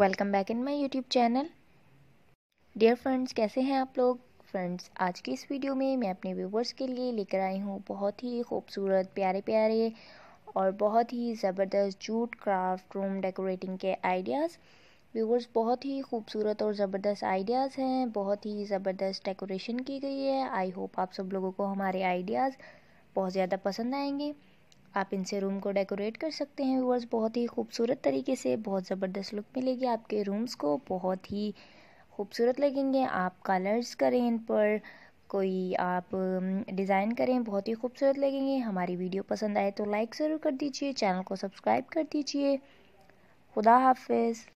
welcome back in my YouTube channel dear friends कैसे हैं आप लोग फ्रेंड्स आज की इस वीडियो में मैं अपने व्यूवर्स के लिए लेकर आई हूँ बहुत ही खूबसूरत प्यारे प्यारे और बहुत ही ज़बरदस्त जूट क्राफ्ट रूम डेकोरेटिंग के आइडियाज़ व्यूवर्स बहुत ही खूबसूरत और ज़बरदस्त आइडियाज़ हैं बहुत ही ज़बरदस्त डेकोरेशन की गई है आई होप आप सब लोगों को हमारे आइडियाज़ बहुत ज़्यादा पसंद आएंगे आप इनसे रूम को डेकोरेट कर सकते हैं व्यूअर्स बहुत ही खूबसूरत तरीके से बहुत ज़बरदस्त लुक मिलेगी आपके रूम्स को बहुत ही खूबसूरत लगेंगे आप कलर्स करें इन पर कोई आप डिज़ाइन um, करें बहुत ही खूबसूरत लगेंगे हमारी वीडियो पसंद आए तो लाइक ज़रूर कर दीजिए चैनल को सब्सक्राइब कर दीजिए खुदा हाफिज़